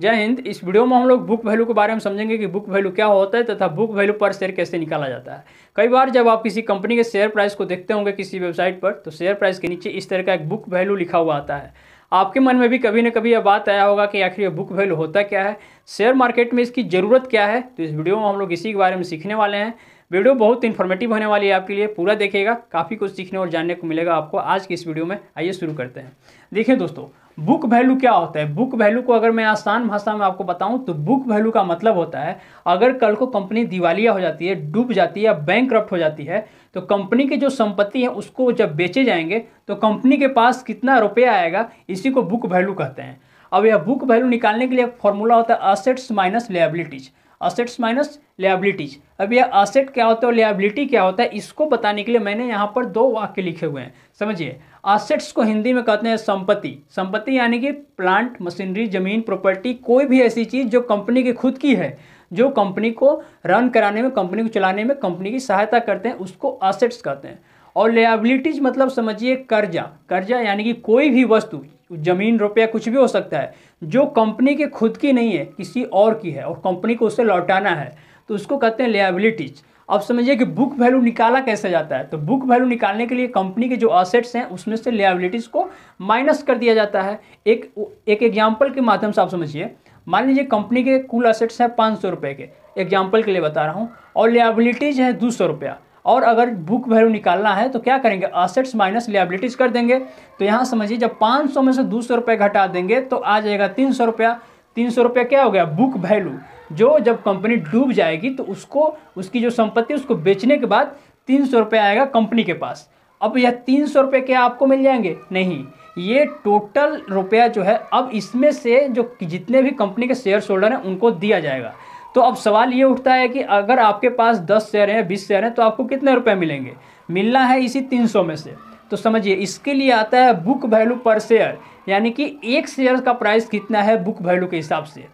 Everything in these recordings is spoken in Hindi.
जय हिंद इस वीडियो में हम लोग बुक वैल्यू के बारे में समझेंगे कि बुक वैल्यू क्या होता है तथा बुक वैल्यू पर शेयर कैसे निकाला जाता है कई बार जब आप किसी कंपनी के शेयर प्राइस को देखते होंगे किसी वेबसाइट पर तो शेयर प्राइस के नीचे इस तरह का एक बुक वैल्यू लिखा हुआ आता है आपके मन में भी कभी ना कभी यह बात आया होगा कि आखिर ये बुक वैल्यू होता क्या है शेयर मार्केट में इसकी ज़रूरत क्या है तो इस वीडियो में हम लोग इसी के बारे में सीखने वाले हैं वीडियो बहुत इन्फॉर्मेटिव होने वाली है आपके लिए पूरा देखिएगा काफ़ी कुछ सीखने और जानने को मिलेगा आपको आज की इस वीडियो में आइए शुरू करते हैं देखिए दोस्तों बुक वैल्यू क्या होता है बुक वैल्यू को अगर मैं आसान भाषा में आपको बताऊं तो बुक वैल्यू का मतलब होता है अगर कल को कंपनी दिवालिया हो जाती है डूब जाती है या बैंक हो जाती है तो कंपनी की जो संपत्ति है उसको जब बेचे जाएंगे तो कंपनी के पास कितना रुपया आएगा इसी को बुक वैल्यू कहते हैं अब यह बुक वैल्यू निकालने के लिए एक फॉर्मूला होता है assets minus liabilities assets minus liabilities अब ये असेट क्या होता है और लेबिलिटी क्या होता है इसको बताने के लिए मैंने यहाँ पर दो वाक्य लिखे हुए हैं समझिए असेट्स को हिंदी में कहते हैं संपत्ति संपत्ति यानी कि प्लांट मशीनरी जमीन प्रॉपर्टी कोई भी ऐसी चीज़ जो कंपनी की खुद की है जो कंपनी को रन कराने में कंपनी को चलाने में कंपनी की सहायता करते हैं उसको असेट्स कहते हैं और लेबिलिटीज मतलब समझिए कर्जा कर्जा यानी कि कोई भी वस्तु ज़मीन रुपया कुछ भी हो सकता है जो कंपनी के खुद की नहीं है किसी और की है और कंपनी को उसे लौटाना है तो उसको कहते हैं लेबिलिटीज अब समझिए कि बुक वैल्यू निकाला कैसे जाता है तो बुक वैल्यू निकालने के लिए कंपनी के जो असेट्स हैं उसमें से लेबिलिटीज़ को माइनस कर दिया जाता है एक एक एग्जाम्पल के माध्यम से आप समझिए मान लीजिए कंपनी के कुल असेट्स हैं पाँच सौ रुपये के एग्जाम्पल के लिए बता रहा हूँ और लेबिलिटीज़ है दो सौ रुपया और अगर बुक वैल्यू निकालना है तो क्या करेंगे असेट्स माइनस लियाबिलिटीज कर देंगे तो यहाँ समझिए जब पाँच सौ में से दो सौ घटा देंगे तो आ जाएगा तीन सौ रुपया तीन सौ रुपया क्या हो गया बुक वैल्यू जो जब कंपनी डूब जाएगी तो उसको उसकी जो संपत्ति उसको बेचने के बाद तीन सौ रुपया आएगा कंपनी के पास अब यह तीन सौ रुपये क्या आपको मिल जाएंगे नहीं ये टोटल रुपया जो है अब इसमें से जो जितने भी कंपनी के शेयर होल्डर हैं उनको दिया जाएगा तो अब सवाल ये उठता है कि अगर आपके पास दस शेयर हैं बीस शेयर हैं तो आपको कितने रुपये मिलेंगे मिलना है इसी तीन सौ में से तो समझिए इसके लिए आता है बुक वैल्यू पर शेयर यानी कि एक शेयर का प्राइस कितना है बुक वैल्यू के हिसाब से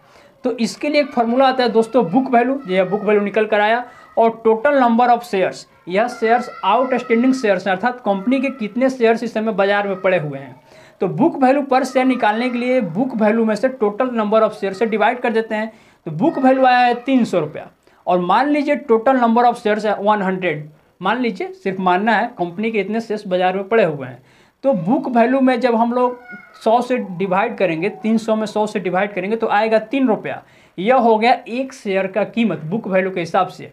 तो इसके लिए एक फॉर्मूला आता है दोस्तों बुक वैल्यू यह बुक वैल्यू निकल कर आया और टोटल नंबर ऑफ शेयर्स यह शेयर्स आउटस्टैंडिंग शेयर्स अर्थात कंपनी के कितने शेयर्स इस समय बाजार में पड़े हुए हैं तो बुक वैल्यू पर शेयर निकालने के लिए बुक वैल्यू में से टोटल नंबर ऑफ शेयर से डिवाइड कर देते हैं तो बुक वैल्यू आया है तीन सौ रुपया और मान लीजिए टोटल नंबर ऑफ शेयर्स है वन हंड्रेड मान लीजिए सिर्फ मानना है कंपनी के इतने शेयर्स बाजार में पड़े हुए हैं तो बुक वैल्यू में जब हम लोग सौ से डिवाइड करेंगे तीन सौ में सौ से डिवाइड करेंगे तो आएगा तीन रुपया यह हो गया एक शेयर का कीमत बुक वैल्यू के हिसाब से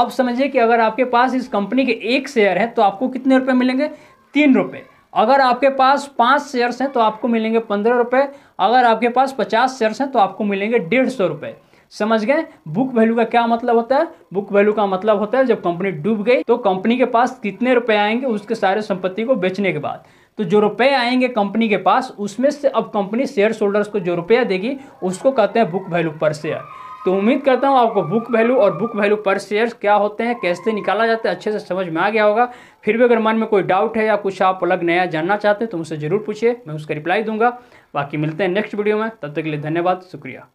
अब समझिए कि अगर आपके पास इस कंपनी के एक शेयर है तो आपको कितने रुपये मिलेंगे तीन रुपये अगर आपके पास पाँच शेयर्स हैं तो आपको मिलेंगे पंद्रह रुपये अगर आपके पास पचास शेयर्स हैं तो आपको मिलेंगे डेढ़ सौ रुपये समझ गए बुक वैल्यू का क्या मतलब होता है बुक वैल्यू का मतलब होता है जब कंपनी डूब गई तो कंपनी के पास कितने रुपए आएंगे उसके सारे संपत्ति को बेचने के बाद तो जो रुपए आएंगे कंपनी के पास उसमें से अब कंपनी शेयर होल्डर्स को जो रुपया देगी उसको कहते हैं बुक वैल्यू पर शेयर तो उम्मीद करता हूँ आपको बुक वैल्यू और बुक वैल्यू पर शेयर क्या होते हैं कैसे निकाला जाता है अच्छे से समझ में आ गया होगा फिर भी अगर मन में कोई डाउट है या कुछ आप अलग नया जानना चाहते हैं तो मुझसे ज़रूर पूछिए मैं उसका रिप्लाई दूंगा बाकी मिलते हैं नेक्स्ट वीडियो में तब तक के लिए धन्यवाद शुक्रिया